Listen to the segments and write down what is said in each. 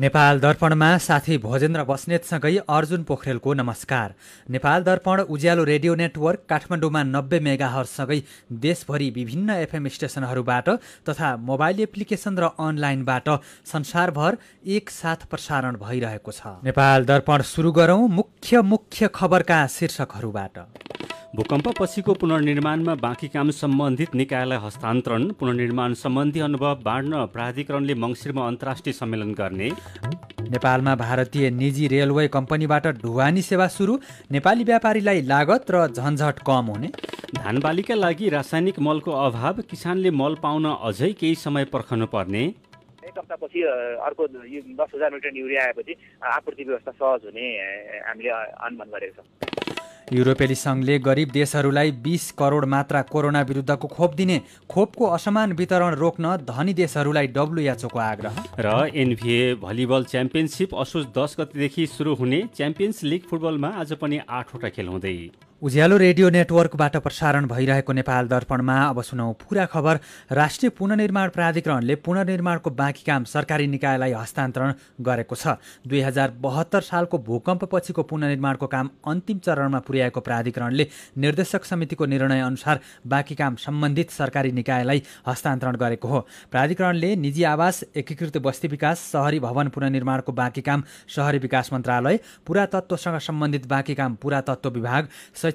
नेपाल दर्पणमा साथी भोजेन्द्र बस्नेतसँगै अर्जुन पोखरेलको नमस्कार नेपाल दर्पण उज्यालो रेडियो नेटवर्क काठमाडौँमा नब्बे मेगाहरूसँगै देशभरि विभिन्न एफएम स्टेसनहरूबाट तथा मोबाइल एप्लिकेसन र अनलाइनबाट संसारभर एकसाथ प्रसारण भइरहेको छ नेपाल दर्पण सुरु गरौँ मुख्य मुख्य खबरका शीर्षकहरूबाट भूकम्पपछिको पुनर्निर्माणमा बाँकी काम सम्बन्धित निकायलाई हस्तान्तरण पुनर्निर्माण सम्बन्धी अनुभव बाँड्न प्राधिकरणले मङ्सिरमा अन्तर्राष्ट्रिय सम्मेलन गर्ने नेपालमा भारतीय निजी रेलवे कम्पनीबाट ढुवानी सेवा सुरु नेपाली व्यापारीलाई लागत र झन्झट कम हुने धान बालीका लागि रासायनिक मलको अभाव किसानले मल पाउन अझै केही समय पर्खनु पर्ने अर्को दस हजार मिटर युरिया आएपछि आपूर्ति व्यवस्था सहज हुने हामीले अनुमान गरेका छौँ युरोपेली सङ्घले गरिब देशहरूलाई बिस करोड मात्रा कोरोना विरुद्धको खोप दिने खोपको असमान वितरण रोक्न धनी देशहरूलाई डब्लुएचओको आग्रह र एनभिए भलिबल च्याम्पियनसिप असोज दस गतिदेखि सुरु हुने च्याम्पियन्स लिग फुटबलमा आज पनि आठवटा खेल हुँदै उज्यालो रेडियो नेटवर्कबाट प्रसारण भइरहेको नेपाल दर्पणमा अब सुनौ पुरा खबर राष्ट्रिय पुननिर्माण प्राधिकरणले पुननिर्माणको बाँकी काम सरकारी निकायलाई हस्तान्तरण गरेको छ दुई हजार बहत्तर सालको भूकम्पपछिको पुननिर्माणको काम अन्तिम चरणमा पुर्याएको प्राधिकरणले निर्देशक समितिको निर्णय अनुसार बाँकी काम सम्बन्धित सरकारी निकायलाई हस्तान्तरण गरेको हो प्राधिकरणले निजी आवास एकीकृत बस्ती विकास सहरी भवन पुननिर्माणको बाँकी काम सहरी विकास मन्त्रालय पुरातत्वसँग सम्बन्धित बाँकी काम पुरातत्व विभाग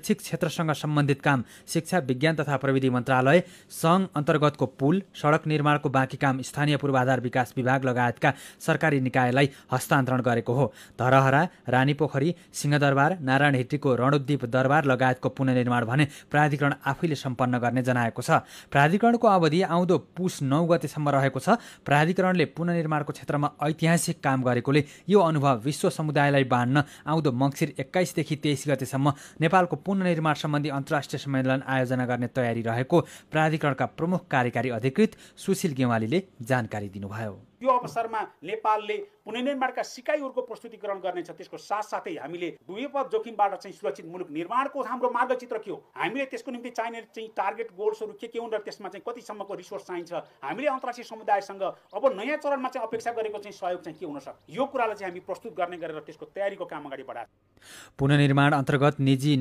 शैक्षिक क्षेत्रसँग सम्बन्धित काम शिक्षा विज्ञान तथा प्रविधि मन्त्रालय सङ्घ अन्तर्गतको पुल सडक निर्माणको बाँकी काम स्थानीय पूर्वाधार विकास विभाग लगायतका सरकारी निकायलाई हस्तान्तरण गरेको हो धरहरा रानीपोखरी सिंहदरबार नारायण हिटीको रणोद्दीप दरबार लगायतको पुननिर्माण भने प्राधिकरण आफैले सम्पन्न गर्ने जनाएको छ प्राधिकरणको अवधि आउँदो पुस नौ गतेसम्म रहेको छ प्राधिकरणले पुननिर्माणको क्षेत्रमा ऐतिहासिक काम गरेकोले यो अनुभव विश्व समुदायलाई बाँड्न आउँदो मङ्सिर एक्काइसदेखि तेइस गतेसम्म नेपालको पुनर्निर्माण सम्बन्धी अन्तर्राष्ट्रिय सम्मेलन आयोजना गर्ने तयारी रहेको प्राधिकरणका प्रमुख कार्यकारी अधिकृत सुशील गेवालीले जानकारी दिनुभयो त्यो अवसरमा नेपालले पुनर्निर्माणका सिकाइहरूको प्रस्तुतिकरण गर्नेछ त्यसको साथसाथै हामीले दुवैपद जोखिमबाट चाहिँ सुरक्षित मुलुक निर्माणको हाम्रो मार्गचित्र के हो हामीले त्यसको निम्ति चाहिने चाहिँ टार्गेट गोल्सहरू के के हुन् र त्यसमा चाहिँ कतिसम्मको रिसोर्स चाहिन्छ हामीले अन्तर्राष्ट्रिय समुदायसँग अब नयाँ चरणमा चाहिँ अपेक्षा गरेको चाहिँ सहयोग चाहिँ के हुनसक्छ यो कुरालाई चाहिँ हामी प्रस्तुत गर्ने गरेर त्यसको तयारीको काम अगाडि बढाएको पुनर्निर्माण अन्तर्गत निजी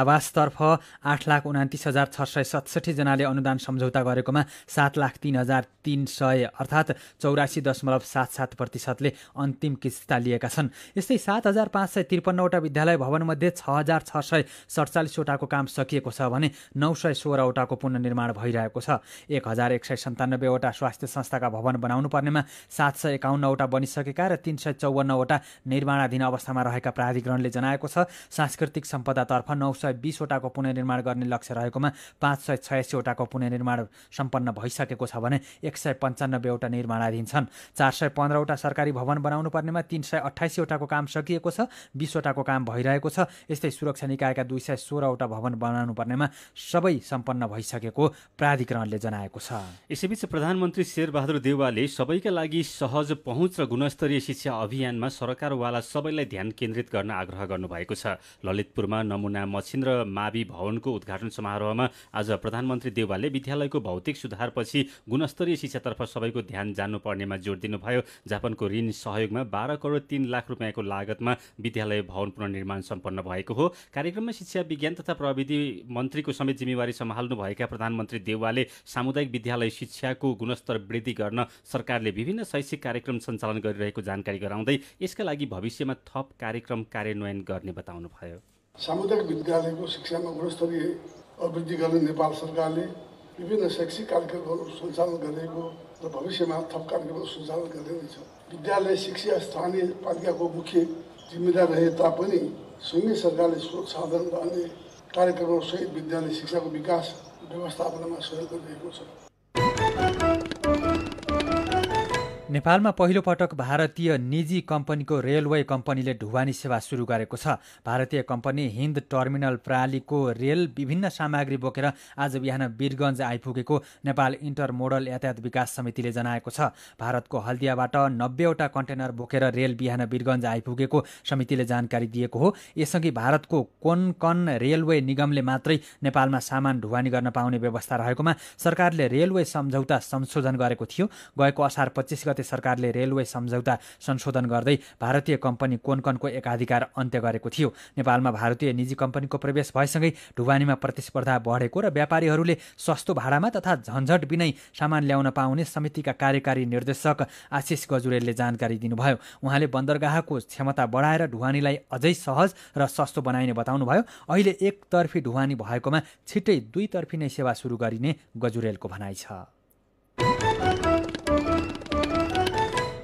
आवासतर्फ आठ लाख उनातिस हजार छ सय सतसठी जनाले अनुदान सम्झौता गरेकोमा सात लाख तिन हजार तिन सय अर्थात् चौरासी दशमलव सात सात प्रतिशतले अन्तिम किस्ता लिएका छन् यस्तै सात हजार पाँच सय त्रिपन्नवटा विद्यालय भवनमध्ये छ हजार छ सय सडचालिसवटाको काम सकिएको छ भने नौ सय सोह्रवटाको पुननिर्माण भइरहेको छ एक हजार एक सय सन्तानब्बेवटा स्वास्थ्य संस्थाका भवन बनाउनु पर्नेमा सात सय एकाउन्नवटा बनिसकेका र तिन सय चौवन्नवटा निर्माणाधीन अवस्थामा रहेका प्राधिकरणले जनाएको छ सांस्कृतिक सम्पदातर्फ नौ सय बिसवटाको पुननिर्माण गर्ने लक्ष्य रहेकोमा पाँच सय छयासीवटाको पुनर्निर्माण सम्पन्न भइसकेको छ भने एक सय पन्चानब्बेवटा निर्माणाधीन छन् चार सय पन्ध्रवटा सरकारी भवन बनाउनु पर्नेमा तिन सय अठाइसीवटाको काम सकिएको छ बिसवटाको काम भइरहेको छ यस्तै सुरक्षा निकायका दुई सय सोह्रवटा भवन बनाउनु पर्नेमा सबै सम्पन्न भइसकेको प्राधिकरणले जनाएको छ यसैबीच प्रधानमन्त्री शेरबहादुर देवालले सबैका लागि सहज पहुँच र गुणस्तरीय शिक्षा अभियानमा सरकारवाला सबैलाई ध्यान केन्द्रित गर्न आग्रह गर्नुभएको छ ललितपुरमा नमुना मछिन र मावि भवनको उद्घाटन समारोहमा आज प्रधानमन्त्री देवालले विद्यालयको भौतिक सुधारपछि गुणस्तरीय शिक्षातर्फ सबैको ध्यान जान्नुपर्नेमा जोड दिनुभयो जापानको ऋण सहयोगमा बाह्र करोड तिन लाख रुपियाँको लागतमा विद्यालय भवन पुनर्निर्माण सम्पन्न भएको हो कार्यक्रममा शिक्षा विज्ञान तथा प्रविधि मन्त्रीको समेत जिम्मेवारी सम्हाल्नुभएका प्रधानमन्त्री देउवाले सामुदायिक विद्यालय शिक्षाको गुणस्तर वृद्धि गर्न सरकारले विभिन्न शैक्षिक कार्यक्रम सञ्चालन गरिरहेको जानकारी गराउँदै यसका लागि भविष्यमा थप कार्यक्रम कार्यान्वयन गर्ने बताउनुभयो सामुदायिक विद्यालयको शिक्षामा गुणस्तरीय अभिवृद्धि गर्न नेपाल सरकारले विभिन्न शैक्षिक कार्यक्रमहरू सञ्चालन गरिरहेको र भविष्यमा थप कार्यक्रम सञ्चालन गर्ने हुन्छ विद्यालय शिक्षा स्थानीय पालिकाको मुख्य जिम्मेदार रहे तापनि सङ्घीय सरकारले स्रोत साधन र अन्य कार्यक्रमहरूसहित विद्यालय शिक्षाको विकास व्यवस्थापनमा सहयोग गरिरहेको छ नेपालमा पहिलो पटक भारतीय निजी कम्पनीको रेलवे कम्पनीले ढुवानी सेवा सुरु गरेको छ भारतीय कम्पनी हिन्द टर्मिनल प्रणालीको रेल विभिन्न सामग्री बोकेर आज बिहान वीरगञ्ज आइपुगेको नेपाल इन्टर मोडल यातायात विकास समितिले जनाएको छ भारतको हल्दियाबाट नब्बेवटा कन्टेनर बोकेर रेल बिहान वीरगञ्ज आइपुगेको समितिले जानकारी दिएको हो यसअघि भारतको कोनकन रेलवे निगमले मात्रै नेपालमा सामान ढुवानी गर्न पाउने व्यवस्था रहेकोमा सरकारले रेलवे सम्झौता संशोधन गरेको थियो गएको असार पच्चिस गते भारतीय सरकारले रेलवे सम्झौता संशोधन गर्दै भारतीय कम्पनी कोनकनको एकाधिकार अन्त्य गरेको थियो नेपालमा भारतीय निजी कम्पनीको प्रवेश भएसँगै ढुवानीमा प्रतिस्पर्धा बढेको र व्यापारीहरूले सस्तो भाडामा तथा झन्झट बिनै सामान ल्याउन पाउने समितिका कार्यकारी निर्देशक आशिष गजुरेलले जानकारी दिनुभयो उहाँले बन्दरगाहको क्षमता बढाएर ढुवानीलाई अझै सहज र सस्तो बनाइने बताउनुभयो अहिले एकतर्फी ढुवानी भएकोमा छिट्टै दुईतर्फी नै सेवा सुरु गरिने गजुरेलको भनाइ छ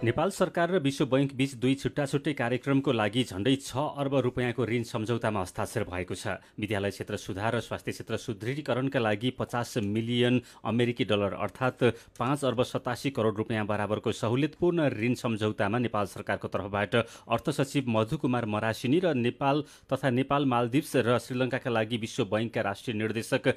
नेपाल सरकार र विश्व बैंक बीच दुई छुट्टा छुट्टै कार्यक्रमको लागि झण्डै छ अर्ब रुपियाँको ऋण सम्झौतामा हस्ताक्षर भएको छ विद्यालय क्षेत्र सुधार र स्वास्थ्य क्षेत्र सुदृढीकरणका लागि पचास मिलियन अमेरिकी डलर अर्थात् पाँच अर्ब सतासी करोड रुपियाँ बराबरको सहुलियतपूर्ण ऋण सम्झौतामा नेपाल सरकारको तर्फबाट अर्थ सचिव मधुकुमार मरासिनी र नेपाल तथा नेपाल मालदिप्स र श्रीलङ्काका लागि विश्व बैङ्कका राष्ट्रिय निर्देशक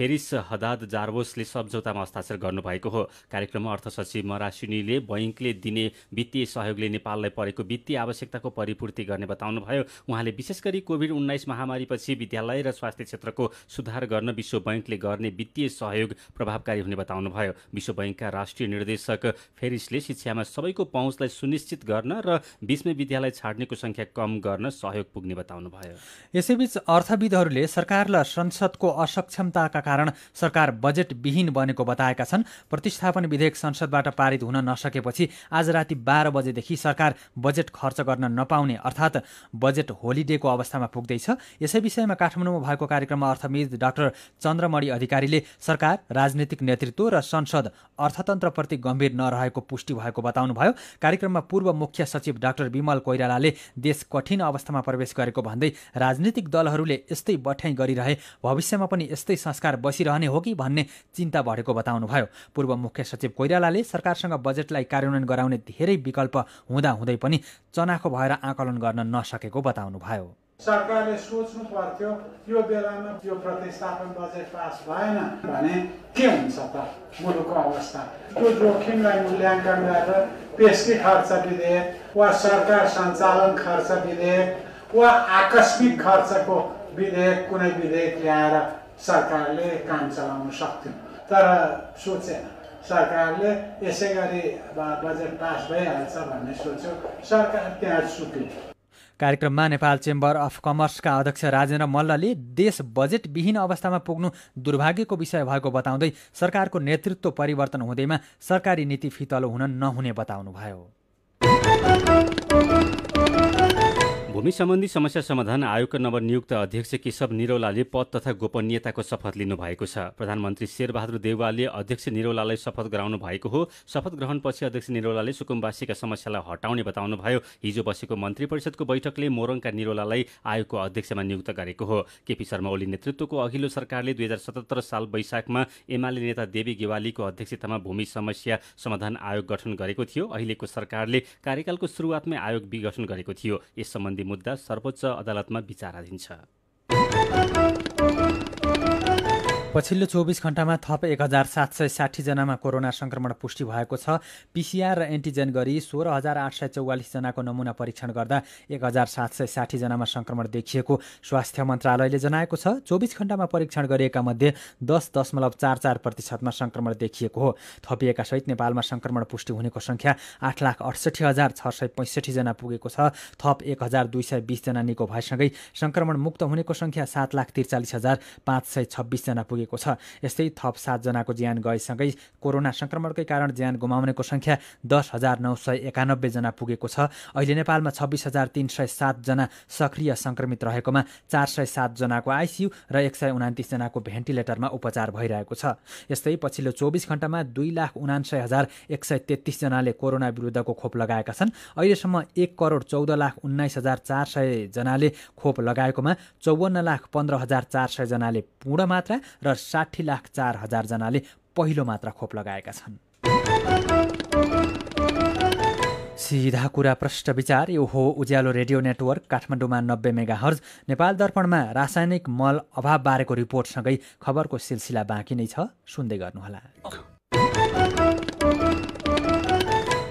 फेरिस हदाद जार्वोसले सम्झौतामा हस्ताक्षर गर्नुभएको हो कार्यक्रममा अर्थ सचिव मरासिनीले बैङ्कले दिने वित्तीय सहयोगले नेपाललाई परेको वित्तीय आवश्यकताको परिपूर्ति गर्ने बताउनुभयो उहाँले विशेष गरी कोभिड उन्नाइस महामारीपछि विद्यालय र स्वास्थ्य क्षेत्रको सुधार गर्न विश्व बैङ्कले गर्ने वित्तीय सहयोग प्रभावकारी हुने बताउनुभयो विश्व बैङ्कका राष्ट्रिय निर्देशक फेरिसले शिक्षामा सबैको पहुँचलाई सुनिश्चित गर्न र बिचमै विद्यालय छाड्नेको सङ्ख्या कम गर्न सहयोग पुग्ने बताउनुभयो यसैबीच अर्थविदहरूले सरकार र संसदको असक्षमताका कारण सरकार बजेट विहीन बनेको बताएका छन् प्रतिस्थापन विधेयक संसदबाट पारित हुन नसकेपछि आज राति बाह्र बजेदेखि सरकार बजेट खर्च गर्न नपाउने अर्थात् बजेट होलिडेको अवस्थामा पुग्दैछ यसै विषयमा काठमाडौँमा भएको कार्यक्रममा अर्थविद डाक्टर चन्द्रमणि अधिकारीले सरकार राजनीतिक नेतृत्व र संसद अर्थतन्त्रप्रति गम्भीर नरहेको पुष्टि भएको बताउनुभयो कार्यक्रममा पूर्व मुख्य सचिव डाक्टर विमल कोइरालाले देश कठिन अवस्थामा प्रवेश गरेको भन्दै राजनीतिक दलहरूले यस्तै बठ्याइ गरिरहे भविष्यमा पनि यस्तै संस्कार बसिरहने हो कि भन्ने चिन्ता बढेको बताउनुभयो पूर्व मुख्य सचिव कोइरालाले सरकारसँग बजेटलाई कार्यान्वयन गराउने धेरै विकल्प हुँदा हुँदै पनि चनाखो भएर आकलन गर्न नसकेको बताउनुभयो सरकारले सोच्नु पर्थ्यो त्यो बेलामा त्यो प्रतिस्थापन बजेट पास भएन भने के हुन्छ त मुलुकको अवस्था त्यो जोखिमलाई मूल्याङ्कन गरेर पेस्टी खर्च विधेयक वा सरकार सञ्चालन खर्च विधेयक वा आकस्मिक खर्चको विधेयक कुनै विधेयक ल्याएर सरकारले काम चलाउन सक्थ्यो तर सोचेन सरकारले यसै गरी बजेट पास भइहाल्छ भन्ने सोच्यो सरकार त्यहाँ सुक्यो कार्यक्रममा नेपाल चेम्बर अफ कमर्सका अध्यक्ष राजेन्द्र मल्लले देश बजेट विहीन अवस्थामा पुग्नु दुर्भाग्यको विषय भएको बताउँदै सरकारको नेतृत्व परिवर्तन हुँदैमा सरकारी नीति फितलो हुन नहुने बताउनुभयो भूमि सम्बन्धी समस्या समाधान आयोगका नवनियुक्त अध्यक्ष केशव निरौलाले पद तथा गोपनीयताको शपथ लिनुभएको छ प्रधानमन्त्री शेरबहादुर देवालले अध्यक्ष निरौलालाई शपथ गराउनु भएको हो शपथ ग्रहणपछि अध्यक्ष निरौलाले सुकुम्बासीका समस्यालाई हटाउने बताउनुभयो हिजो बसेको मन्त्री परिषदको बैठकले मोरङका निरौलालाई आयोगको अध्यक्षमा नियुक्त गरेको हो केपी शर्मा ओली नेतृत्वको अघिल्लो सरकारले दुई हजार सतहत्तर साल वैशाखमा एमाले नेता देवी गेवालीको अध्यक्षतामा भूमि समस्या समाधान आयोग गठन गरेको थियो अहिलेको सरकारले कार्यकालको सुरुवातमै आयोग विघटन गरेको थियो यस सम्बन्धी सम्बन्धी मुद्दा सर्वोच्च अदालतमा विचाराधीन छ पछिल्लो चौबिस घण्टामा थप एक हजार सात सय साठीजनामा कोरोना सङ्क्रमण पुष्टि भएको छ पिसिआर र एन्टिजेन गरी सोह्र हजार आठ सय चौवालिसजनाको नमुना परीक्षण गर्दा एक हजार सात सय साठीजनामा सङ्क्रमण देखिएको स्वास्थ्य मन्त्रालयले जनाएको छ चौबिस घण्टामा परीक्षण गरिएका मध्ये दस दशमलव चार चार प्रतिशतमा सङ्क्रमण देखिएको हो थपिएका सहित नेपालमा सङ्क्रमण पुष्टि हुनेको सङ्ख्या आठ लाख अडसठी हजार छ सय पैँसठीजना पुगेको छ थप एक हजार दुई सय बिसजना निको भएसँगै सङ्क्रमण मुक्त हुनेको सङ्ख्या सात लाख त्रिचालिस हजार पाँच सय छब्बिसजना पुगेको पुगेको छ यस्तै थप सातजनाको ज्यान गएसँगै कोरोना सङ्क्रमणकै कारण ज्यान गुमाउनेको सङ्ख्या दस हजार नौ सय एकानब्बेजना पुगेको छ अहिले नेपालमा छब्बिस हजार तिन सय सातजना सक्रिय सङ्क्रमित रहेकोमा चार सय सातजनाको आइसियु र एक सय उनातिसजनाको भेन्टिलेटरमा उपचार भइरहेको छ यस्तै पछिल्लो चौबिस घण्टामा दुई लाख उनान्सय हजार एक सय तेत्तिसजनाले कोरोना विरुद्धको खोप लगाएका छन् अहिलेसम्म एक करोड चौध लाख उन्नाइस हजार चार सयजनाले खोप लगाएकोमा चौवन्न लाख पन्ध्र हजार चार सयजनाले पूर्ण मात्रा र साठी लाख चार हजारजनाले पहिलो मात्रा खोप लगाएका छन् सिधा कुरा प्रष्ट विचार यो हो उज्यालो रेडियो नेटवर्क काठमाडौँमा नब्बे मेगा हर्ज नेपाल दर्पणमा रासायनिक मल अभावबारेको रिपोर्टसँगै खबरको सिलसिला बाँकी नै छ सुन्दै गर्नुहोला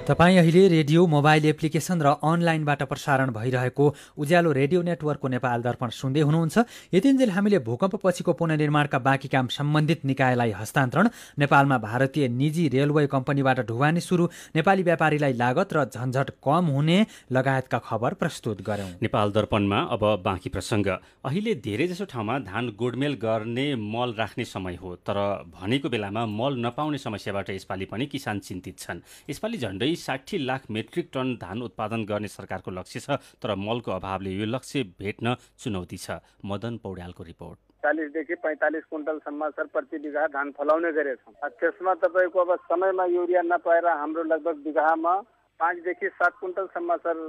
तपाईँ अहिले रेडियो मोबाइल एप्लिकेसन र अनलाइनबाट प्रसारण भइरहेको उज्यालो रेडियो नेटवर्कको नेपाल दर्पण सुन्दै हुनुहुन्छ यतिन्जेल हामीले भूकम्पपछिको पुननिर्माणका बाँकी काम सम्बन्धित निकायलाई हस्तान्तरण नेपालमा भारतीय निजी रेलवे कम्पनीबाट ढुवानी सुरु नेपाली व्यापारीलाई लागत र झन्झट कम हुने लगायतका खबर प्रस्तुत गर्यौं नेपाल दर्पणमा अब बाँकी प्रसङ्ग अहिले धेरैजसो ठाउँमा धान गोडमेल गर्ने मल राख्ने समय हो तर भनेको बेलामा मल नपाउने समस्याबाट यसपालि पनि किसान चिन्तित छन् यसपालि झन्डै साठी लाख मेट्रिक टन धान उत्पादन गर्ने सरकारको लक्ष्य छ तर मलको अभावले यो लक्ष्य भेट्न चुनौती छ मदन पौड्यालको रिपोर्ट चालिसदेखि पैँतालिस क्विन्टलसम्म सर प्रति बिघा धान फलाउने गरेछौँ त्यसमा तपाईँको अब समयमा युरिया नपाएर हाम्रो लगभग बिघामा पाँचदेखि सात क्विन्टलसम्म सर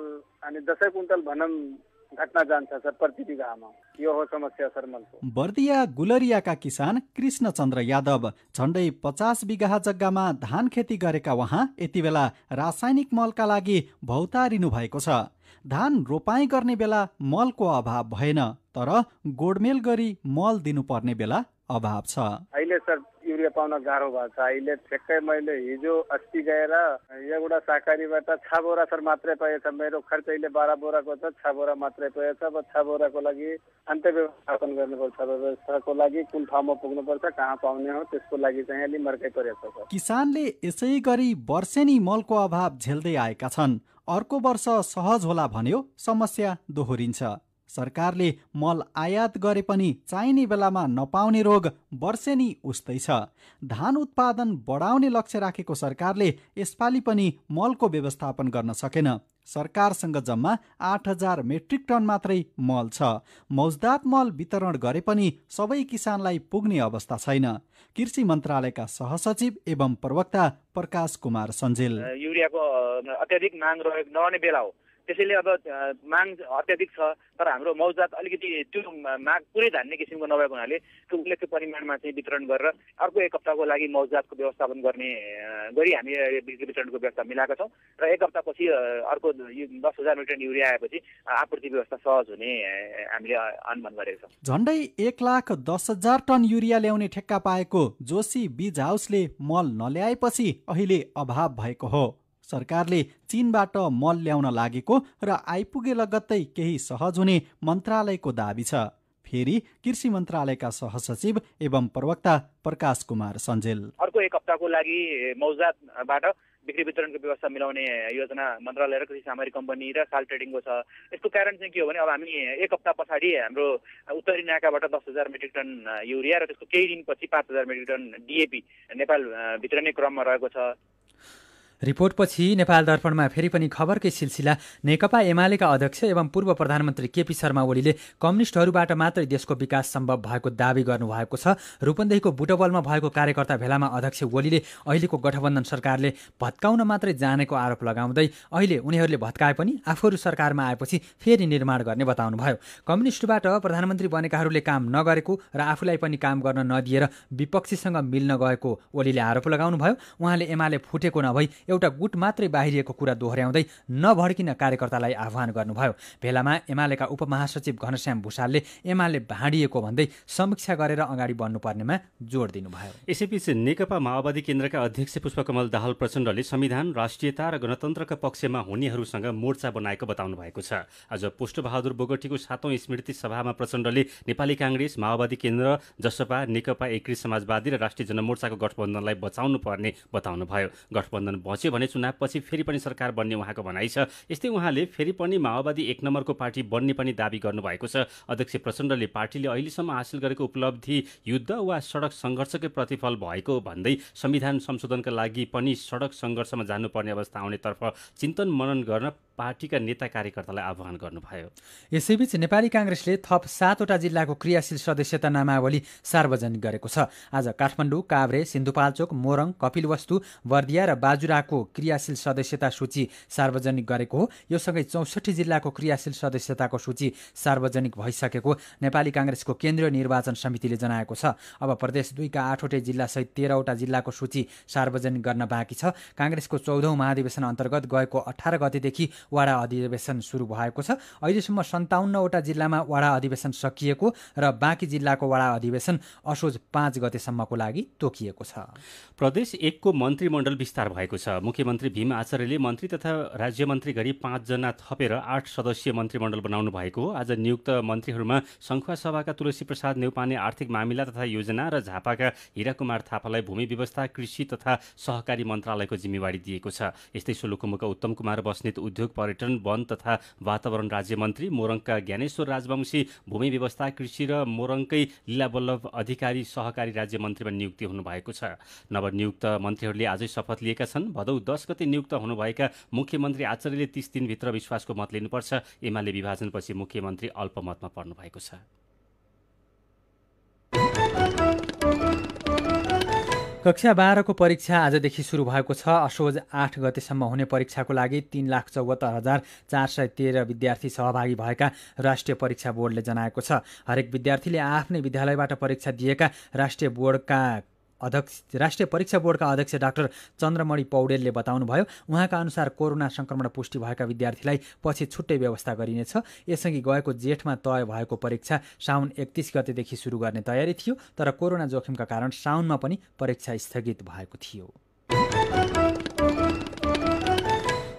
अनि दसैँ क्विन्टल भनौँ घटना जान्छ सर प्रति यो हो समस्या बर्दिया गुलरियाका किसान कृष्णचन्द्र यादव झन्डै पचास बिघा जग्गामा धान खेती गरेका उहाँ यति बेला रासायनिक मलका लागि भौतारिनु भएको छ धान रोपाई गर्ने बेला मलको अभाव भएन तर गोडमेल गरी मल दिनुपर्ने बेला अभाव छ अहिले सर युरिया पाउन गाह्रो भएको छ अहिले ठ्याक्कै मैले हिजो अस्ति गएर एउटा साकारीबाट छ बोरा सर मात्रै पाएछ मेरो अहिले बाह्र बोराको छ छ बोरा मात्रै पाएछ अब छ बोराको लागि अन्त व्यवस्थापन गर्नुपर्छ व्यवस्थाको लागि कुन ठाउँमा पुग्नुपर्छ कहाँ पाउने हो त्यसको लागि चाहिँ अलि मर्कै परेको छ किसानले यसै गरी वर्षेनी मलको अभाव झेल्दै आएका छन् अर्को वर्ष सहज होला भन्यो समस्या दोहोरिन्छ सरकारले मल आयात गरे पनि चाहिने बेलामा नपाउने रोग वर्षेनी उस्तै छ धान उत्पादन बढाउने लक्ष्य राखेको सरकारले यसपालि पनि मलको व्यवस्थापन गर्न सकेन सरकारसँग जम्मा आठ हजार मेट्रिक टन मात्रै मल छ मौजदात मल वितरण गरे पनि सबै किसानलाई पुग्ने अवस्था छैन कृषि मन्त्रालयका सहसचिव एवं प्रवक्ता प्रकाश कुमार सञ्जेल युरियाको अत्याधिक माग नरहने बेला हो त्यसैले अब माग अत्याधिक छ तर हाम्रो मौजात अलिकति त्यो माग पुरै धान्ने किसिमको नभएको हुनाले त्यो उल्लेख्य परिमाणमा चाहिँ वितरण गरेर अर्को एक हप्ताको लागि मौजातको व्यवस्थापन गर्ने गरी हामी वितरणको व्यवस्था मिलाएको छौँ र एक हप्तापछि अर्को दस हजार मिटर युरिया आएपछि आपूर्ति व्यवस्था सहज हुने हामीले अनुमान गरेको छौँ झन्डै एक लाख दस हजार टन युरिया ल्याउने ठेक्का पाएको जोशी बिज हाउसले मल नल्याएपछि अहिले अभाव भएको हो सरकारले चीनबाट मल ल्याउन लागेको र आइपुगे लगत्तै केही सहज हुने मन्त्रालयको दावी छ फेरि कृषि मन्त्रालयका सहसचिव एवं प्रवक्ता प्रकाश कुमार सञ्जेल अर्को एक हप्ताको लागि मौजातबाट बिक्री वितरणको व्यवस्था मिलाउने योजना मन्त्रालय र कृषि सामग्री कम्पनी र साल ट्रेडिङको छ यसको कारण चाहिँ के हो भने अब हामी एक हप्ता पछाडि हाम्रो उत्तरी नाकाबाट दस हजार मेट्रिक टन युरिया र त्यसको केही दिनपछि पाँच हजार मेट्रिक टन डिएपी नेपाल भित्र नै क्रममा रहेको छ रिपोर्टपछि नेपाल दर्पणमा फेरि पनि खबरकै सिलसिला नेकपा एमालेका अध्यक्ष एवं पूर्व प्रधानमन्त्री केपी शर्मा ओलीले कम्युनिस्टहरूबाट मात्रै देशको विकास सम्भव भएको दावी गर्नुभएको छ रूपन्देहीको बुटबलमा भएको कार्यकर्ता भेलामा अध्यक्ष ओलीले अहिलेको गठबन्धन सरकारले भत्काउन मात्रै जानेको आरोप लगाउँदै अहिले उनीहरूले भत्काए पनि आफूहरू सरकारमा आएपछि फेरि निर्माण गर्ने बताउनुभयो कम्युनिस्टबाट प्रधानमन्त्री बनेकाहरूले काम नगरेको र आफूलाई पनि काम गर्न नदिएर विपक्षीसँग मिल्न गएको ओलीले आरोप लगाउनुभयो उहाँले एमाले फुटेको नभई एउटा गुट मात्रै बाहिरिएको कुरा दोहोऱ्याउँदै नभड्किन कार्यकर्तालाई आह्वान गर्नुभयो भेलामा एमालेका उपमहासचिव घनश्याम भूषालले एमाले भाँडिएको भन्दै समीक्षा गरेर अगाडि बढ्नुपर्नेमा जोड दिनुभयो यसैबीच नेकपा माओवादी केन्द्रका अध्यक्ष पुष्पकमल दाहाल प्रचण्डले संविधान राष्ट्रियता र गणतन्त्रका पक्षमा हुनेहरूसँग मोर्चा बनाएको बताउनु भएको छ आज पुष्टबहादुर बोगटीको सातौं स्मृति सभामा प्रचण्डले नेपाली काङ्ग्रेस माओवादी केन्द्र जसपा नेकपा एकृत समाजवादी र राष्ट्रिय जनमोर्चाको गठबन्धनलाई बचाउनु पर्ने बताउनुभयो गठबन्धन खस्यो भने चुनावपछि फेरि पनि सरकार बन्ने उहाँको भनाइ छ यस्तै उहाँले फेरि पनि माओवादी एक नम्बरको पार्टी बन्ने पनि दावी गर्नुभएको छ अध्यक्ष प्रचण्डले पार्टीले अहिलेसम्म हासिल गरेको उपलब्धि युद्ध वा सडक सङ्घर्षकै प्रतिफल भएको भन्दै संविधान संशोधनका लागि पनि सडक सङ्घर्षमा जानुपर्ने अवस्था आउनेतर्फ चिन्तन मनन गर्न पार्टीका नेता कार्यकर्तालाई आह्वान गर्नुभयो यसैबीच नेपाली काङ्ग्रेसले थप सातवटा जिल्लाको क्रियाशील सदस्यता नामावली सार्वजनिक गरेको छ आज काठमाडौँ काभ्रे सिन्धुपाल्चोक मोरङ कपिलवस्तु बर्दिया र बाजुराको क्रियाशील सदस्यता सूची सार्वजनिक गरेको हो यो सँगै चौसठी जिल्लाको क्रियाशील सदस्यताको सूची सार्वजनिक भइसकेको नेपाली काङ्ग्रेसको केन्द्रीय निर्वाचन समितिले जनाएको छ अब प्रदेश दुईका आठवटै जिल्लासहित तेह्रवटा जिल्लाको सूची सार्वजनिक गर्न बाँकी छ काङ्ग्रेसको चौधौँ महाधिवेशन अन्तर्गत गएको अठार गतेदेखि वाडा अधिवेशन सुरु भएको छ अहिलेसम्म सन्ताउन्नवटा जिल्लामा वाडा अधिवेशन सकिएको र बाँकी जिल्लाको वाडा अधिवेशन असोज पाँच गतेसम्मको लागि तोकिएको छ प्रदेश एकको मन्त्रीमण्डल विस्तार भएको छ मुख्यमन्त्री भीम आचार्यले मन्त्री तथा राज्यमन्त्री गरी पाँचजना थपेर आठ सदस्यीय मन्त्रीमण्डल बनाउनु भएको हो आज नियुक्त मन्त्रीहरूमा सङ्खुवा सभाका तुलसी प्रसाद नेउपाने आर्थिक मामिला तथा योजना र झापाका हिरा कुमार थापालाई भूमि व्यवस्था कृषि तथा सहकारी मन्त्रालयको जिम्मेवारी दिएको छ यस्तै सोलुखुम्बुका उत्तम कुमार बस्नेत उद्योग उद्योग पर्यटन वन तथा वातावरण राज्य मन्त्री मोरङका ज्ञानेश्वर राजवंशी भूमि व्यवस्था कृषि र मोरङकै लीला बल्लभ अधिकारी सहकारी राज्य मन्त्रीमा नियुक्ति हुनुभएको छ नवनियुक्त मन्त्रीहरूले आजै शपथ लिएका छन् भदौ दस गते नियुक्त हुनुभएका मुख्यमन्त्री आचार्यले तीस दिनभित्र विश्वासको मत लिनुपर्छ एमाले विभाजनपछि मुख्यमन्त्री अल्पमतमा पर्नुभएको छ कक्षा बाह्रको परीक्षा आजदेखि सुरु भएको छ असोज आठ गतेसम्म हुने परीक्षाको लागि तिन लाख चौहत्तर हजार चार सय तेह्र विद्यार्थी सहभागी भएका राष्ट्रिय परीक्षा बोर्डले जनाएको छ हरेक विद्यार्थीले आफ्नै विद्यालयबाट परीक्षा दिएका राष्ट्रिय बोर्डका अध्यक्ष राष्ट्रिय परीक्षा बोर्डका अध्यक्ष डाक्टर चन्द्रमणि पौडेलले बताउनुभयो उहाँका अनुसार कोरोना सङ्क्रमण पुष्टि भएका विद्यार्थीलाई पछि छुट्टै व्यवस्था गरिनेछ यसअघि गएको जेठमा तय भएको परीक्षा साउन एकतिस गतेदेखि सुरु गर्ने तयारी थियो तर कोरोना जोखिमका कारण साउनमा पनि परीक्षा स्थगित भएको थियो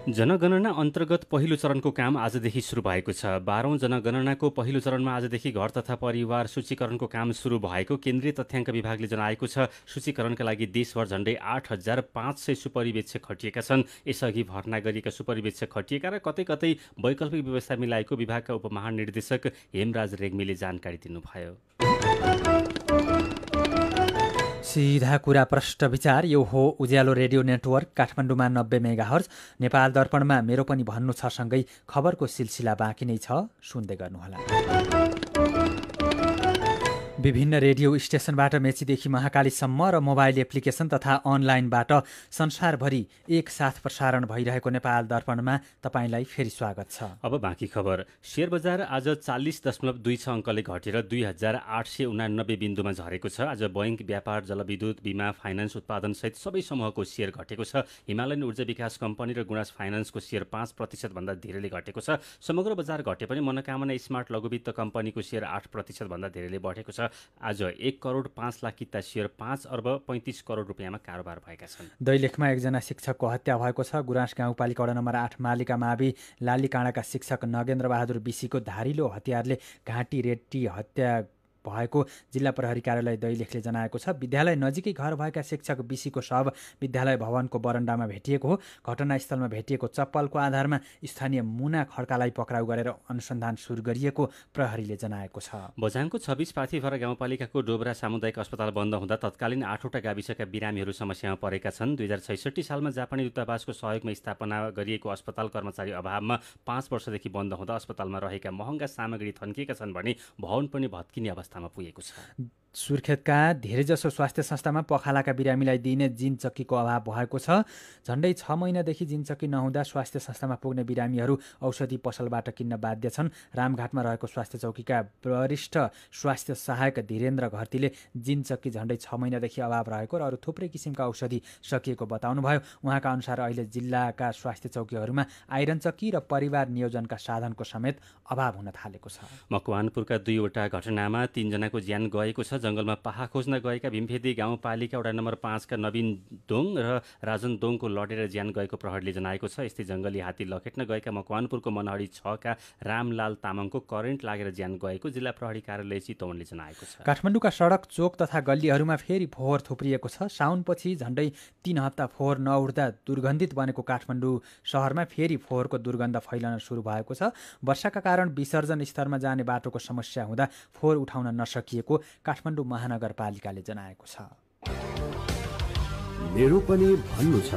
जनगणना अन्तर्गत पहिलो चरणको काम आजदेखि सुरु भएको छ बाह्रौँ जनगणनाको पहिलो चरणमा आजदेखि घर तथा परिवार सूचीकरणको काम सुरु भएको केन्द्रीय तथ्याङ्क विभागले जनाएको छ सूचीकरणका लागि देशभर झण्डै आठ हजार पाँच सय सुपरिवेक्षक खटिएका छन् यसअघि भर्ना गरिएका सुपरिवेक्षक खटिएका र कतै कतै वैकल्पिक व्यवस्था मिलाएको विभागका उपमहानिर्देशक हेमराज रेग्मीले जानकारी दिनुभयो सिधा कुरा प्रष्ट विचार यो हो उज्यालो रेडियो नेटवर्क काठमाडौँमा नब्बे मेगा नेपाल दर्पणमा मेरो पनि भन्नु छ सँगै खबरको सिलसिला बाँकी नै छ सुन्दै गर्नुहोला विभिन्न रेडियो स्टेसनबाट मेचीदेखि महाकालीसम्म र मोबाइल एप्लिकेसन तथा अनलाइनबाट संसारभरि एकसाथ प्रसारण भइरहेको नेपाल दर्पणमा तपाईँलाई फेरि स्वागत छ अब बाँकी खबर सेयर बजार आज चालिस दशमलव दुई छ अङ्कले घटेर दुई हजार आठ सय उनानब्बे बिन्दुमा झरेको छ आज बैङ्क व्यापार जलविद्युत बिमा फाइनेन्स उत्पादनसहित सबै समूहको सेयर घटेको छ हिमालयन ऊर्जा विकास कम्पनी र गुणास फाइनेन्सको सेयर पाँच प्रतिशतभन्दा धेरैले घटेको छ समग्र बजार घटे पनि मनोकामना स्मार्ट लघुवित्त कम्पनीको सेयर आठ प्रतिशतभन्दा धेरैले बढेको छ आज एक करोड पाँच लाख किता सेयर पाँच अर्ब पैँतिस करोड रुपियाँमा कारोबार भएका छन् दैलेखमा एकजना शिक्षकको हत्या भएको छ गुराँस गाउँपालिका वडा नम्बर आठ मालिका मावि लाली शिक्षक नगेन्द्र बहादुर बिसीको धारिलो हतियारले घाँटी रेटी हत्या भएको जिल्ला प्रहरी कार्यालय दैलेखले जनाएको छ विद्यालय नजिकै घर भएका शिक्षक बिसीको शव विद्यालय भवनको बरन्डामा भेटिएको हो घटनास्थलमा भेटिएको चप्पलको आधारमा स्थानीय मुना खड्कालाई पक्राउ गरेर अनुसन्धान सुरु गरिएको प्रहरीले जनाएको छ बझाङको छब्बिस पाथीफरा गाउँपालिकाको डोब्रा सामुदायिक अस्पताल बन्द हुँदा तत्कालीन आठवटा गाविसका बिरामीहरू समस्यामा परेका छन् दुई हजार छैसठी सालमा जापानी दूतावासको सहयोगमा स्थापना गरिएको अस्पताल कर्मचारी अभावमा पाँच वर्षदेखि बन्द हुँदा अस्पतालमा रहेका महँगा सामग्री थन्किएका छन् भने भवन पनि भत्किने अवस्था अवस्थामा पुगेको छ सुर्खेतका धेरैजसो स्वास्थ्य संस्थामा पखालाका बिरामीलाई दिइने जिनचक्कीको अभाव भएको छ झन्डै छ महिनादेखि जिनचक्की नहुँदा स्वास्थ्य संस्थामा पुग्ने बिरामीहरू औषधि पसलबाट किन्न बाध्य छन् रामघाटमा रहेको स्वास्थ्य चौकीका वरिष्ठ स्वास्थ्य सहायक धीरेन्द्र घरतीले जिनचक्की झन्डै छ महिनादेखि अभाव रहेको र अरू थुप्रै किसिमका औषधि सकिएको बताउनुभयो उहाँका अनुसार अहिले जिल्लाका स्वास्थ्य चौकीहरूमा आइरन चक्की र परिवार नियोजनका साधनको समेत अभाव हुन थालेको छ मकवानपुरका दुईवटा घटनामा तिनजनाको ज्यान गएको छ जङ्गलमा पाहा खोज्न गएका भीमफेदी गाउँपालिका वडा नम्बर पाँचका नवीन दोङ र राजन दोङको लडेर ज्यान गएको प्रहरले जनाएको छ यस्तै जङ्गली हात्ती लखेट्न गएका मकवानपुरको मनहरी छका रामलाल तामाङको करेन्ट लागेर ज्यान गएको जिल्ला प्रहरी कार्यालय चितवनले जनाएको छ काठमाडौँका सडक चोक तथा गल्लीहरूमा फेरि फोहोर थुप्रिएको छ साउनपछि झन्डै तिन हप्ता फोहोर नउठ्दा दुर्गन्धित बनेको काठमाडौँ सहरमा फेरि फोहोरको दुर्गन्ध फैलन सुरु भएको छ वर्षाका कारण विसर्जन स्तरमा जाने बाटोको समस्या हुँदा फोहोर उठाउन नसकिएको काठमाडौँ काठमाडौँ महानगरपालिकाले जनाएको छ मेरो पनि भन्नु छ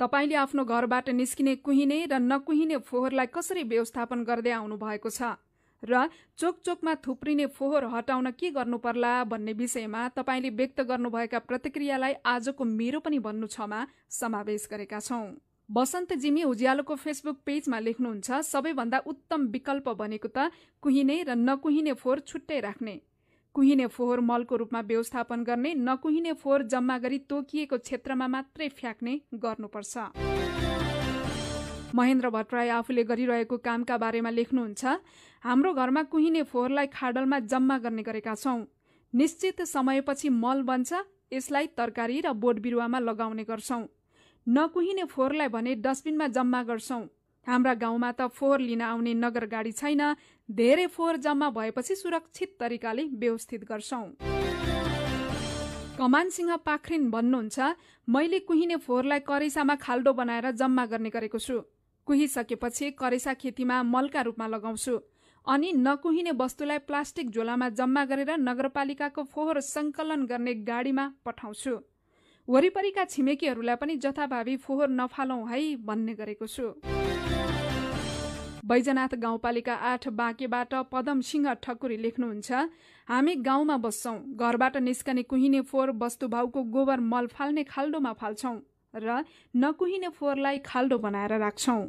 तपाईँले आफ्नो घरबाट निस्किने कुहिने र नकुहिने फोहोरलाई कसरी व्यवस्थापन गर्दै आउनु भएको छ र चोकचोकमा थुप्रिने फोहोर हटाउन के गर्नु पर्ला भन्ने विषयमा तपाईँले व्यक्त गर्नुभएका प्रतिक्रियालाई आजको मेरो पनि भन्नु छमा समावेश गरेका छौं वसन्तजिमी उज्यालोको फेसबुक पेजमा लेख्नुहुन्छ सबैभन्दा उत्तम विकल्प भनेको त कुहिने र नकुहिने फोहोर छुट्टै राख्ने कुहिने फोहोर मलको रूपमा व्यवस्थापन गर्ने नकुहिने फोहोर जम्मा गरी तोकिएको क्षेत्रमा मात्रै फ्याँक्ने गर्नुपर्छ महेन्द्र भट्टराई आफूले गरिरहेको कामका बारेमा लेख्नुहुन्छ हाम्रो घरमा कुहिने फोहोरलाई खाडलमा जम्मा गर्ने गरेका छौँ निश्चित समयपछि मल बन्छ यसलाई तरकारी र बोट बिरुवामा लगाउने गर्छौँ नकुहिने फोहोरलाई भने डस्टबिनमा जम्मा गर्छौँ हाम्रा गाउँमा त फोहोर लिन आउने नगर गाडी छैन धेरै फोहोर जम्मा भएपछि सुरक्षित तरिकाले व्यवस्थित गर्छौँ सिंह पाखरिन भन्नुहुन्छ मैले कुहिने फोहोरलाई करेसामा खाल्डो बनाएर जम्मा गर्ने गरेको छु कुहिसकेपछि करेसा खेतीमा मलका रूपमा लगाउँछु अनि नकुहिने वस्तुलाई प्लास्टिक झोलामा जम्मा गरेर नगरपालिकाको फोहोर सङ्कलन गर्ने गाडीमा पठाउँछु वरिपरिका छिमेकीहरूलाई पनि जथाभावी फोहोर नफालौं है भन्ने गरेको छु बैजनाथ गाउँपालिका आठ बाँकेबाट पदमसिंह ठकुरी लेख्नुहुन्छ हामी गाउँमा बस्छौँ घरबाट निस्कने कुहिने फोहोर वस्तुभाउको गोबर मल फाल्ने खाल्डोमा फाल्छौँ र नकुहिने फोहोरलाई खाल्डो बनाएर राख्छौँ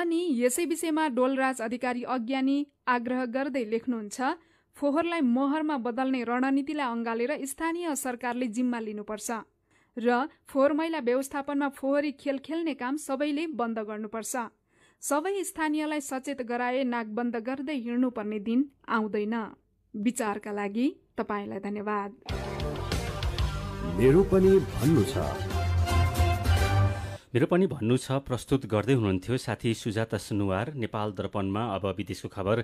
अनि यसै विषयमा डोलराज अधिकारी अज्ञानी आग्रह गर्दै लेख्नुहुन्छ फोहोरलाई महरमा बदल्ने रणनीतिलाई अँगालेर स्थानीय सरकारले जिम्मा लिनुपर्छ र फोहोर मैला व्यवस्थापनमा फोहोरी खेल खेल्ने काम सबैले बन्द गर्नुपर्छ सबै स्थानीयलाई सचेत गराए नाक बन्द गर्दै हिँड्नुपर्ने दिन आउँदैन विचारका लागि तपाईँलाई धन्यवाद मेरो पनि भन्नु छ मेरो पनि भन्नु छ प्रस्तुत गर्दै हुनुहुन्थ्यो साथी सुजाता सुनुवार नेपाल दर्पणमा अब विदेशको खबर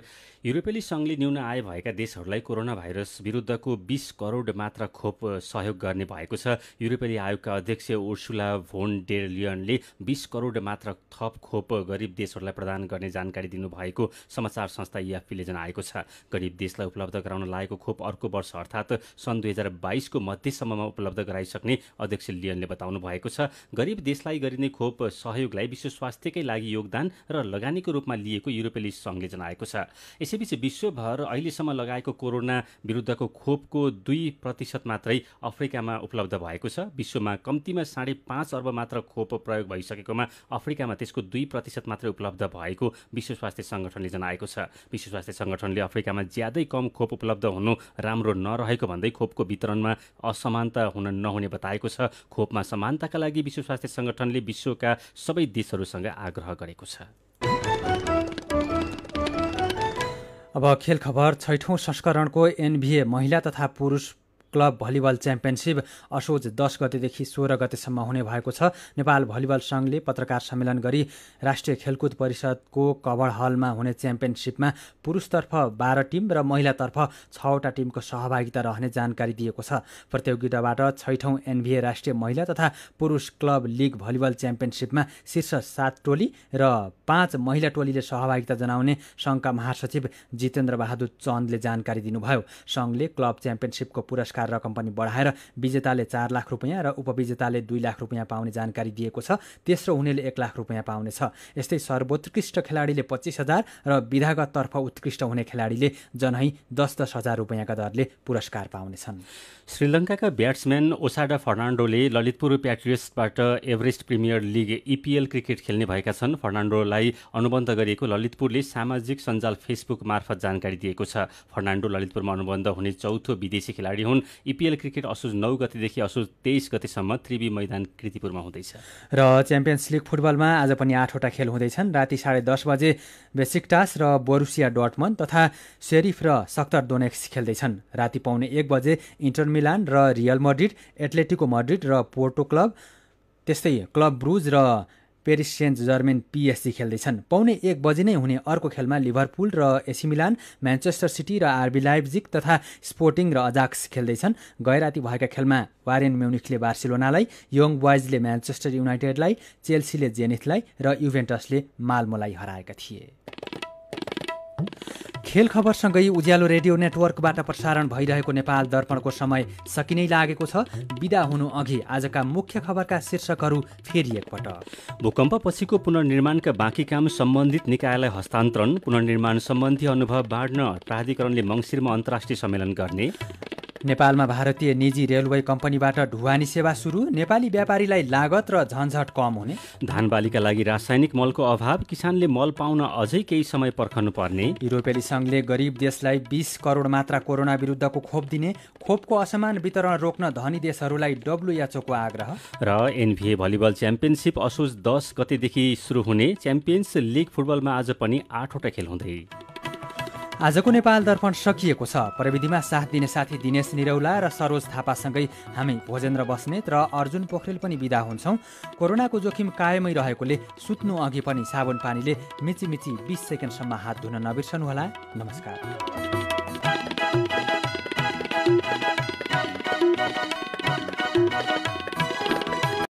युरोपेली सङ्घले न्यून आय भएका देशहरूलाई कोरोना भाइरस विरुद्धको बिस करोड मात्र खोप सहयोग गर्ने भएको छ युरोपेली आयोगका अध्यक्ष ओर्सुला भोन डेलियनले बिस करोड मात्र थप खोप गरिब देशहरूलाई प्रदान गर्ने जानकारी दिनुभएको समाचार संस्था इएफपीले जनाएको छ गरिब देशलाई उपलब्ध गराउन लागेको खोप अर्को वर्ष अर्थात् सन् दुई हजार बाइसको मध्यसम्ममा उपलब्ध गराइसक्ने अध्यक्ष लियनले बताउनु भएको छ गरिब देशलाई गरिने खोप सहयोगलाई विश्व स्वास्थ्यकै लागि योगदान र लगानीको रूपमा लिएको युरोपेली सङ्घले जनाएको छ यसैबीच विश्वभर अहिलेसम्म लगाएको कोरोना विरुद्धको खोपको दुई प्रतिशत मात्रै अफ्रिकामा उपलब्ध भएको छ विश्वमा कम्तीमा साढे पाँच अर्ब मात्र खोप प्रयोग भइसकेकोमा अफ्रिकामा त्यसको दुई प्रतिशत मात्रै उपलब्ध भएको विश्व स्वास्थ्य सङ्गठनले जनाएको छ विश्व स्वास्थ्य सङ्गठनले अफ्रिकामा ज्यादै कम खोप उपलब्ध हुनु राम्रो नरहेको भन्दै खोपको वितरणमा असमानता हुन नहुने बताएको छ खोपमा समानताका लागि विश्व स्वास्थ्य सङ्गठनले विश्वका सबै देशहरूसँग आग्रह गरेको छ अब खेल खबर छैठौँ संस्करणको एनबिए महिला तथा पुरुष क्लब भलिबल च्याम्पियनसिप असोज दस गतेदेखि सोह्र गतेसम्म हुने भएको छ नेपाल भलिबल सङ्घले पत्रकार सम्मेलन गरी राष्ट्रिय खेलकुद परिषदको कभर हलमा हुने च्याम्पियनसिपमा पुरुषतर्फ बाह्र टिम र महिलातर्फ छवटा टिमको सहभागिता रहने जानकारी दिएको छ प्रतियोगिताबाट छैठौँ एनबिए राष्ट्रिय महिला तथा पुरुष क्लब लिग भलिबल च्याम्पियनसिपमा शीर्ष सात टोली र पाँच महिला टोलीले सहभागिता जनाउने सङ्घका महासचिव जितेन्द्र बहादुर चन्दले जानकारी दिनुभयो सङ्घले क्लब च्याम्पियनसिपको पुरस्कार पुरस्कार रकम पनि बढाएर विजेताले चार लाख रुपियाँ र उपविजेताले दुई लाख रुपियाँ पाउने जानकारी दिएको छ तेस्रो हुनेले एक लाख रुपियाँ पाउनेछ यस्तै सर्वोत्कृष्ट खेलाडीले पच्चिस हजार र विधागतर्फ उत्कृष्ट हुने खेलाडीले जनै दस दस हजार रुपियाँका दरले पुरस्कार पाउनेछन् श्रीलङ्काका ब्याट्सम्यान ओसाडा फर्नान्डोले ललितपुर प्याट्रियट्सबाट Everest Premier League EPL e cricket खेल्ने भएका छन् फर्नान्डोलाई अनुबन्ध गरिएको ललितपुरले सामाजिक सञ्जाल फेसबुक मार्फत जानकारी दिएको छ फर्नान्डो ललितपुरमा अनुबन्ध हुने चौथो विदेशी खेलाडी हुन् इपिएल क्रिकेट असोज नौ गतिदेखि असोज तेइस गतिसम्म त्रिवी मैदान कृतिपुरमा हुँदैछ र च्याम्पियन्स लिग फुटबलमा आज पनि आठवटा खेल हुँदैछन् राति साढे दस बजे बेसिकटास र बोरुसिया डटमन तथा सेरिफ र सक्तर दोनेक्स खेल्दैछन् राति पाउने एक बजे इन्टर मिलान र रियल मड्रिड एथलेटिको मड्रिड र पोर्टो क्लब त्यस्तै क्लब ब्रुज र पेरिस सेन्ट जर्मेन पिएससी खेल्दैछन् पाउने एक बजी नै हुने अर्को खेलमा लिभरपुल र एसिमिलान म्यान्चेस्टर सिटी र आरबी लाइब्जिक तथा स्पोर्टिङ र अजाक्स खेल्दैछन् गैराती भएका खेलमा वारेन म्युनिकले बार्सिलोनालाई यङ बोइजले म्यान्चेस्टर युनाइटेडलाई चेल्सीले जेनिथलाई र युभेन्टसले मालमोलाई हराएका थिए खेल खबरसँगै उज्यालो रेडियो नेटवर्कबाट प्रसारण भइरहेको नेपाल दर्पणको समय सकिनै लागेको छ विदा हुनु अघि आजका मुख्य खबरका शीर्षकहरू फेरि एकपटक भूकम्पपछिको पुनर्निर्माणका बाँकी काम सम्बन्धित निकायलाई हस्तान्तरण पुनर्निर्माण सम्बन्धी अनुभव बाँड्न प्राधिकरणले मङ्सिरमा अन्तर्राष्ट्रिय सम्मेलन गर्ने नेपालमा भारतीय निजी रेलवे कम्पनीबाट ढुवानी सेवा सुरु नेपाली व्यापारीलाई लागत र झन्झट कम हुने धान बालीका लागि रासायनिक मलको अभाव किसानले मल पाउन अझै केही समय पर्खनु पर्ने युरोपेली सङ्घले गरिब देशलाई बिस करोड मात्रा कोरोना विरुद्धको खोप दिने खोपको असमान वितरण रोक्न धनी देशहरूलाई डब्लुएचओको आग्रह र एनभिए भलिबल च्याम्पियनसिप असोज दस गतेदेखि सुरु हुने च्याम्पियन्स लिग फुटबलमा आज पनि आठवटा खेल हुँदै आजको नेपाल दर्पण सकिएको छ प्रविधिमा साथ दिने साथी दिनेश निरौला र सरोज थापासँगै हामी भोजेन्द्र बस्नेत र अर्जुन पोखरेल पनि विदा हुन्छौँ कोरोनाको जोखिम कायमै रहेकोले सुत्नु अघि पनि साबुन पानीले मिचीमिची बिस सेकेन्डसम्म हात धुन नबिर्सनुहोला नमस्कार